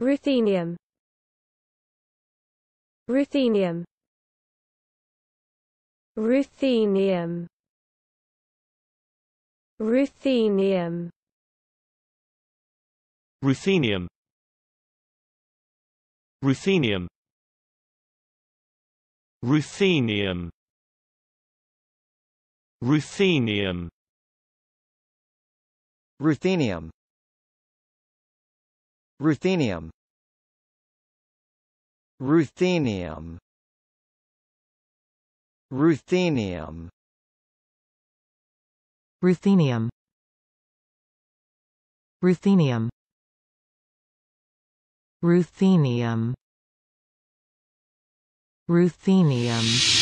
Ruthenium Ruthenium Ruthenium Ruthenium Ruthenium Ruthenium Ruthenium Ruthenium Ruthenium Ruthenium Ruthenium Ruthenium Ruthenium Ruthenium Ruthenium Ruthenium